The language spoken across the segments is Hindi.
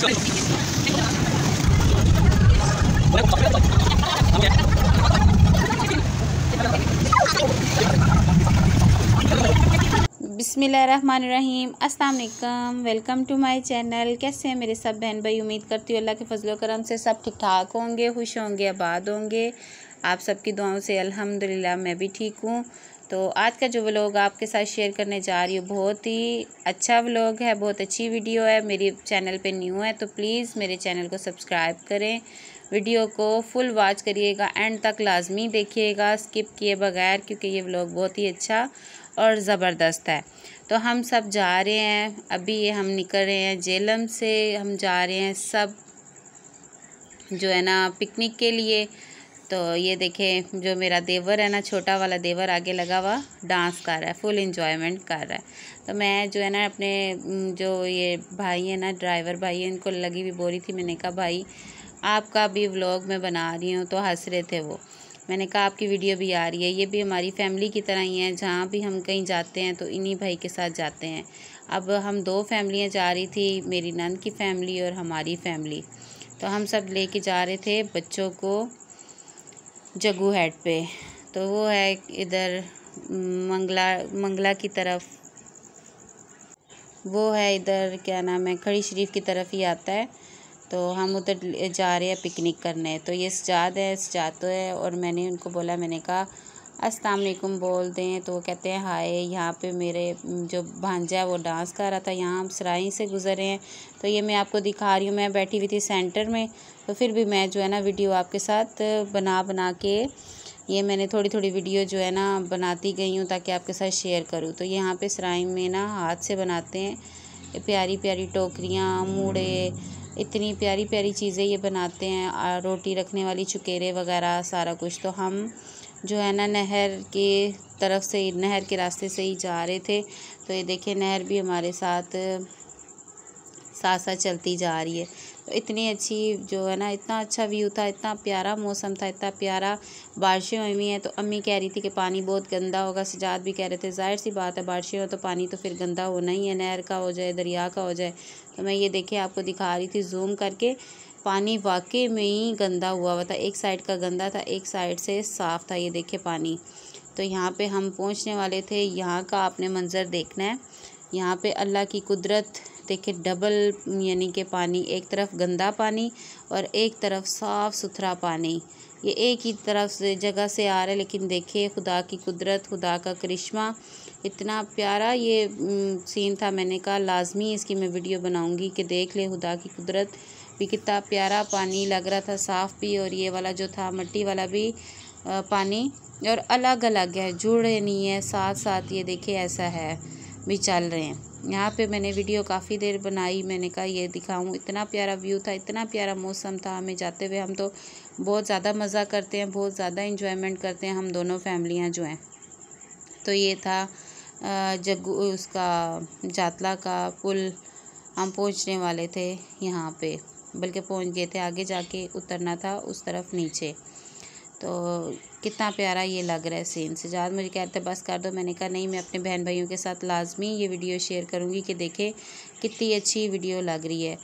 बिसमीम अलकम वेलकम टू माय चैनल कैसे हैं मेरे सब बहन भाई उम्मीद करती हूँ अल्लाह के फजल करम से सब ठीक ठाक होंगे खुश होंगे आबाद होंगे आप सबकी दुआओं से अल्हम्दुलिल्लाह मैं भी ठीक हूँ तो आज का जो व्लॉग आपके साथ शेयर करने जा रही हूँ बहुत ही अच्छा व्लॉग है बहुत अच्छी वीडियो है मेरी चैनल पे न्यू है तो प्लीज़ मेरे चैनल को सब्सक्राइब करें वीडियो को फुल वॉच करिएगा एंड तक लाजमी देखिएगा स्किप किए बगैर क्योंकि ये व्लॉग बहुत ही अच्छा और ज़बरदस्त है तो हम सब जा रहे हैं अभी ये हम निकल रहे हैं जेलम से हम जा रहे हैं सब जो है ना पिकनिक के लिए तो ये देखें जो मेरा देवर है ना छोटा वाला देवर आगे लगा हुआ डांस कर रहा है फुल इंजॉयमेंट कर रहा है तो मैं जो है ना अपने जो ये भाई है ना ड्राइवर भाई है इनको लगी हुई बोरी थी मैंने कहा भाई आपका भी व्लॉग मैं बना रही हूँ तो हंस रहे थे वो मैंने कहा आपकी वीडियो भी आ रही है ये भी हमारी फैमिली की तरह ही है जहाँ भी हम कहीं जाते हैं तो इन्हीं भाई के साथ जाते हैं अब हम दो फैमिलियाँ जा रही थी मेरी नंद की फैमिली और हमारी फैमिली तो हम सब लेके जा रहे थे बच्चों को जगू हैड पे तो वो है इधर मंगला मंगला की तरफ वो है इधर क्या नाम है खड़ी शरीफ की तरफ ही आता है तो हम उधर जा रहे हैं पिकनिक करने तो ये सजाद है सजाद तो है और मैंने उनको बोला मैंने कहा अस्सलाम वालेकुम बोलते हैं तो वो कहते हैं हाय यहाँ पे मेरे जो भांजा है वो डांस कर रहा था यहाँ हम सराई से गुजरे हैं तो ये मैं आपको दिखा रही हूँ मैं बैठी हुई थी सेंटर में तो फिर भी मैं जो है ना वीडियो आपके साथ बना बना के ये मैंने थोड़ी थोड़ी वीडियो जो है ना बनाती गई हूँ ताकि आपके साथ शेयर करूँ तो यहाँ पर सराई में ना हाथ से बनाते हैं प्यारी प्यारी टोकरियाँ मूड़े इतनी प्यारी प्यारी चीज़ें ये बनाते हैं रोटी रखने वाली चुकेरे वगैरह सारा कुछ तो हम जो है ना नहर के तरफ से ही नहर के रास्ते से ही जा रहे थे तो ये देखिए नहर भी हमारे साथ साथ साथ चलती जा रही है तो इतनी अच्छी जो है ना इतना अच्छा व्यू था इतना प्यारा मौसम था इतना प्यारा बारिशें हुई हुई हैं तो अम्मी कह रही थी कि पानी बहुत गंदा होगा सजाद भी कह रहे थे जाहिर सी बात है बारिशें हो तो पानी तो फिर गंदा होना ही है नहर का हो जाए दरिया का हो जाए तो मैं ये देखे आपको दिखा रही थी जूम करके पानी वाकई में ही गंदा हुआ हुआ था एक साइड का गंदा था एक साइड से साफ़ था ये देखिए पानी तो यहाँ पे हम पहुँचने वाले थे यहाँ का आपने मंज़र देखना है यहाँ पे अल्लाह की कुदरत देखिए डबल यानी कि पानी एक तरफ गंदा पानी और एक तरफ साफ़ सुथरा पानी ये एक ही तरफ से जगह से आ रहा है लेकिन देखिए खुदा की कुदरत खुदा का करिश्मा इतना प्यारा ये सीन था मैंने कहा लाजमी इसकी मैं वीडियो बनाऊंगी कि देख ले खुदा की कुदरत भी कितना प्यारा पानी लग रहा था साफ़ भी और ये वाला जो था मट्टी वाला भी पानी और अलग अलग है जुड़े नहीं है साथ साथ ये देखिए ऐसा है भी चल रहे हैं यहाँ पे मैंने वीडियो काफ़ी देर बनाई मैंने कहा ये दिखाऊँ इतना प्यारा व्यू था इतना प्यारा मौसम था हमें जाते हुए हम तो बहुत ज़्यादा मज़ा करते हैं बहुत ज़्यादा इंजॉयमेंट करते हैं हम दोनों फैमिलियाँ जो हैं तो ये था जग उसका जातला का पुल हम पहुँचने वाले थे यहाँ पे बल्कि पहुंच गए थे आगे जाके उतरना था उस तरफ नीचे तो कितना प्यारा ये लग रहा है सीन सजाद मुझे कह रहे थे बस कर दो मैंने कहा नहीं मैं अपने बहन भाइयों के साथ लाजमी ये वीडियो शेयर करूँगी कि देखें कितनी अच्छी वीडियो लग रही है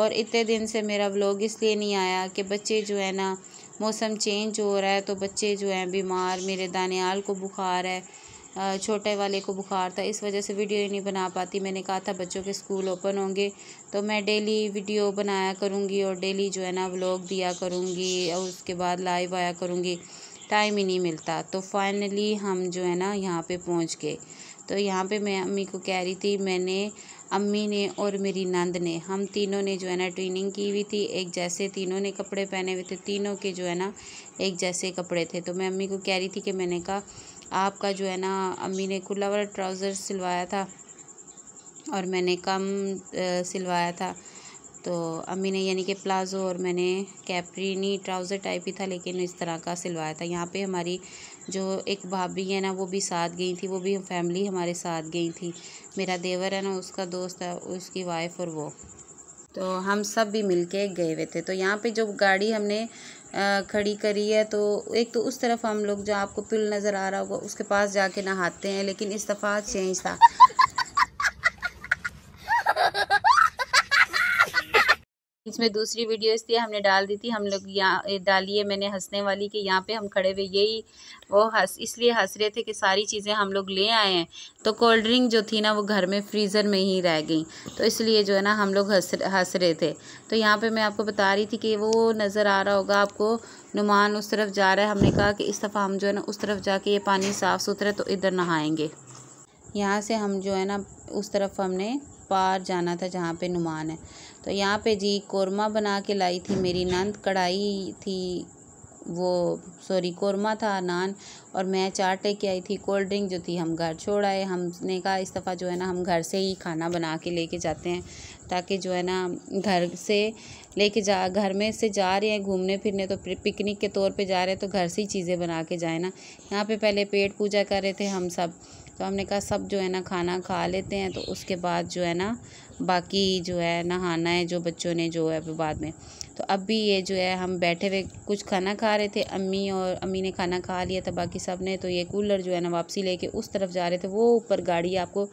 और इतने दिन से मेरा व्लॉग इसलिए नहीं आया कि बच्चे जो है ना मौसम चेंज हो रहा है तो बच्चे जो हैं बीमार मेरे दानियाल को बुखार है छोटे वाले को बुखार था इस वजह से वीडियो ही नहीं बना पाती मैंने कहा था बच्चों के स्कूल ओपन होंगे तो मैं डेली वीडियो बनाया करूँगी और डेली जो है ना व्लॉग दिया करूँगी और उसके बाद लाइव आया करूँगी टाइम ही नहीं मिलता तो फाइनली हम जो है ना यहाँ पे पहुँच गए तो यहाँ पे मैं अम्मी को कह रही थी मैंने अम्मी ने और मेरी नंद ने हम तीनों ने जो है ना ट्रेनिंग की हुई थी एक जैसे तीनों ने कपड़े पहने हुए थे तीनों के जो है ना एक जैसे कपड़े थे तो मैं अम्मी को कह रही थी कि मैंने कहा आपका जो है ना अम्मी ने खुला वाला ट्राउज़र सिलवाया था और मैंने कम सिलवाया था तो अम्मी ने यानी कि प्लाज़ो और मैंने कैप्रीनी ट्राउज़र टाइप ही था लेकिन इस तरह का सिलवाया था यहाँ पे हमारी जो एक भाभी है ना वो भी साथ गई थी वो भी फैमिली हमारे साथ गई थी मेरा देवर है ना उसका दोस्त है उसकी वाइफ़ और वो तो हम सब भी मिल के गए हुए थे तो यहाँ पे जो गाड़ी हमने खड़ी करी है तो एक तो उस तरफ हम लोग जो आपको पुल नज़र आ रहा होगा उसके पास जाके नहाते हैं लेकिन इस दफ़ा चेंज था उसमें दूसरी वीडियो इसलिए हमने डाल दी थी हम लोग यहाँ डाली है मैंने हंसने वाली कि यहाँ पे हम खड़े हुए यही वो हंस इसलिए हंस रहे थे कि सारी चीज़ें हम लोग ले आए हैं तो कोल्ड ड्रिंक जो थी ना वो घर में फ्रीज़र में ही रह गई तो इसलिए जो है ना हम लोग हंस हंस रहे थे तो यहाँ पर मैं आपको बता रही थी कि वो नज़र आ रहा होगा आपको नुमान उस तरफ जा रहा है हमने कहा कि इस दफ़ा हम जो है ना उस तरफ जाके ये पानी साफ़ सुथरा तो इधर नहाएंगे यहाँ से हम जो है ना उस तरफ हमने पार जाना था जहाँ पे नुमान है तो यहाँ पे जी कोरमा बना के लाई थी मेरी नंद कढ़ाई थी वो सॉरी कौरमा था नान और मैं चाट लेके आई थी कोल्ड ड्रिंक जो थी हम घर छोड़ आए हमने कहा इस दफ़ा जो है ना हम घर से ही खाना बना के लेके जाते हैं ताकि जो है ना घर से लेके जा घर में से जा रहे हैं घूमने फिरने तो पिकनिक के तौर पे जा रहे हैं तो घर से ही चीज़ें बना के जाए ना यहाँ पे पहले पेट पूजा कर रहे थे हम सब तो हमने कहा सब जो है ना खाना खा लेते हैं तो उसके बाद जो है ना बाकी जो है नहाना है जो बच्चों ने जो है बाद में तो अब भी ये जो है हम बैठे हुए कुछ खाना खा रहे थे अम्मी और अम्मी ने खाना खा लिया था बाकी सब ने तो ये कूलर जो है ना वापसी लेके उस तरफ जा रहे थे वो ऊपर गाड़ी आपको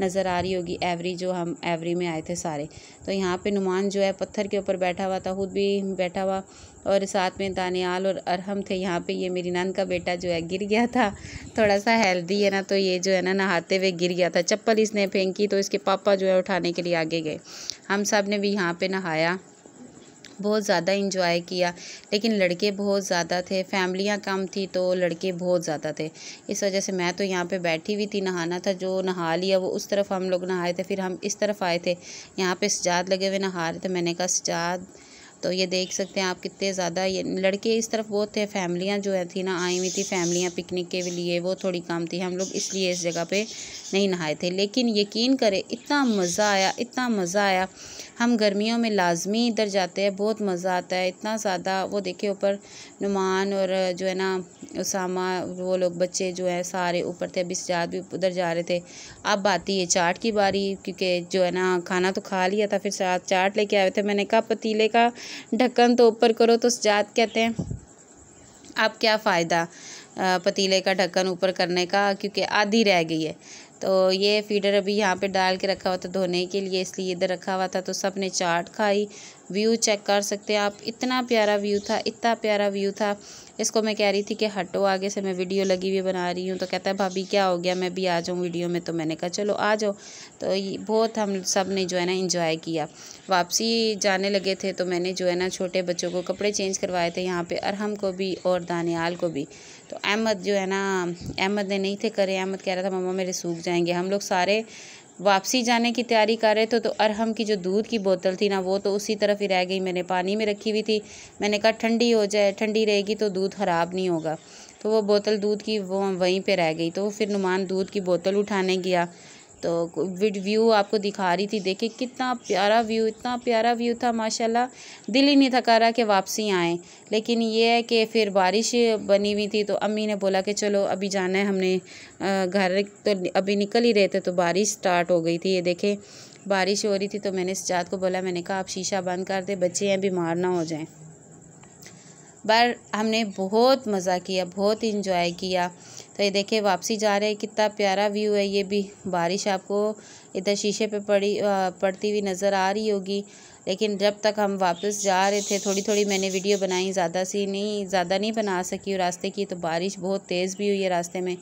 नज़र आ रही होगी एवरी जो हम एवरी में आए थे सारे तो यहाँ पे नुमान जो है पत्थर के ऊपर बैठा हुआ था खुद भी बैठा हुआ और साथ में दानियाल और अरहम थे यहाँ पे ये मेरी नान का बेटा जो है गिर गया था थोड़ा सा हेल्दी है ना तो ये जो है ना नहाते हुए गिर गया था चप्पल इसने फेंकी तो इसके पापा जो है उठाने के लिए आगे गए हम सब ने भी यहाँ पर नहाया बहुत ज़्यादा इंजॉय किया लेकिन लड़के बहुत ज़्यादा थे फैमिलियाँ कम थी तो लड़के बहुत ज़्यादा थे इस वजह से मैं तो यहाँ पे बैठी हुई थी नहाना था जो नहा लिया वो उस तरफ हम लोग नहाए थे फिर हम इस तरफ आए थे यहाँ पे सजाद लगे हुए नहा रहे थे मैंने कहा सजाद तो ये देख सकते हैं आप कितने ज़्यादा ये लड़के इस तरफ बहुत थे फैमिलियाँ जो है थी ना आई हुई थी फैमिलियाँ पिकनिक के लिए वो थोड़ी काम थी हम लोग इसलिए इस जगह पे नहीं नहाए थे लेकिन यकीन करें इतना मज़ा आया इतना मज़ा आया हम गर्मियों में लाजमी इधर जाते हैं बहुत मज़ा आता है इतना ज़्यादा वो देखे ऊपर नुमान और जो है ना उसामा वो लोग बच्चे जो है सारे ऊपर थे अभी सजाद भी उधर जा रहे थे अब आती है चाट की बारी क्योंकि जो है ना खाना तो खा लिया था फिर साथ चाट लेके आए थे मैंने कहा पतीले का ढक्कन तो ऊपर करो तो सजात कहते हैं आप क्या फ़ायदा पतीले का ढक्कन ऊपर करने का क्योंकि आधी रह गई है तो ये फीडर अभी यहाँ पे डाल के रखा हुआ था धोने के लिए इसलिए इधर रखा हुआ था तो सब ने चाट खाई व्यू चेक कर सकते हैं आप इतना प्यारा व्यू था इतना प्यारा व्यू था इसको मैं कह रही थी कि हटो आगे से मैं वीडियो लगी हुई बना रही हूँ तो कहता है भाभी क्या हो गया मैं भी आ जाऊँ वीडियो में तो मैंने कहा चलो आ जाओ तो बहुत हम सब ने जो है ना इंजॉय किया वापसी जाने लगे थे तो मैंने जो है ना छोटे बच्चों को कपड़े चेंज करवाए थे यहाँ पर अरहम को भी और दानियाल को भी तो अहमद जो है ना अहमद ने नहीं थे करे अहमद कह रहा था मम्मा मेरे सूख जाएंगे हम लोग सारे वापसी जाने की तैयारी कर रहे थे तो अरहम की जो दूध की बोतल थी ना वो तो उसी तरफ ही रह गई मैंने पानी में रखी हुई थी मैंने कहा ठंडी हो जाए ठंडी रहेगी तो दूध ख़राब नहीं होगा तो वो बोतल दूध की वो वहीं पे रह गई तो फिर नुमान दूध की बोतल उठाने गया तो विड व्यू आपको दिखा रही थी देखिए कितना प्यारा व्यू इतना प्यारा व्यू था माशाल्लाह दिल ही नहीं थका रहा कि वापसी आएँ लेकिन ये है कि फिर बारिश बनी हुई थी तो अम्मी ने बोला कि चलो अभी जाना है हमने घर तो अभी निकल ही रहे थे तो बारिश स्टार्ट हो गई थी ये देखें बारिश हो रही थी तो मैंने सजाद को बोला मैंने कहा आप शीशा बंद कर दे बच्चे हैं बीमार ना हो जाएँ पर हमने बहुत मज़ा किया बहुत इंजॉय किया तो ये देखिए वापसी जा रहे हैं कितना प्यारा व्यू है ये भी बारिश आपको इधर शीशे पे पड़ी पड़ती हुई नज़र आ रही होगी लेकिन जब तक हम वापस जा रहे थे थोड़ी थोड़ी मैंने वीडियो बनाई ज़्यादा सी नहीं ज़्यादा नहीं बना सकी रास्ते की तो बारिश बहुत तेज़ भी हुई है रास्ते में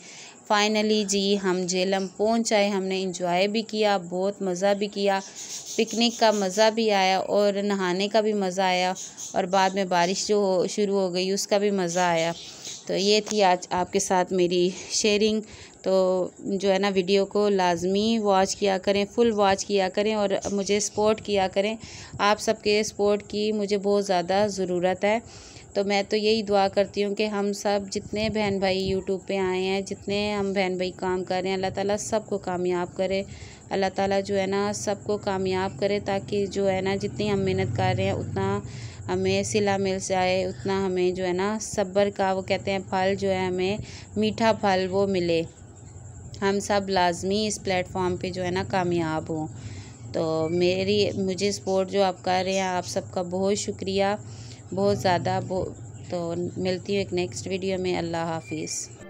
फाइनली जी हम झेलम पहुँच आए हमने इंजॉय भी किया बहुत मज़ा भी किया पिकनिक का मज़ा भी आया और नहाने का भी मज़ा आया और बाद में बारिश जो शुरू हो गई उसका भी मज़ा आया तो ये थी आज आपके साथ मेरी शेयरिंग तो जो है ना वीडियो को लाजमी वॉच किया करें फुल वॉच किया करें और मुझे सपोर्ट किया करें आप सबके सपोर्ट की मुझे बहुत ज़्यादा ज़रूरत है तो मैं तो यही दुआ करती हूँ कि हम सब जितने बहन भाई यूट्यूब पे आए हैं जितने हम बहन भाई काम कर रहे हैं अल्लाह ताला सबको कामयाब करे अल्लाह ताला जो है ना सबको कामयाब करे ताकि जो है ना जितनी हम मेहनत कर रहे हैं उतना हमें सिला मिल जाए उतना हमें जो है ना सब्र का वो कहते हैं फल जो है हमें मीठा फल वो मिले हम सब लाजमी इस प्लेटफॉर्म पे जो है ना कामयाब हों तो मेरी मुझे सपोर्ट जो आप कर रहे हैं आप सबका बहुत शुक्रिया बहुत ज़्यादा तो मिलती हूँ एक नेक्स्ट वीडियो में अल्लाह हाफिज़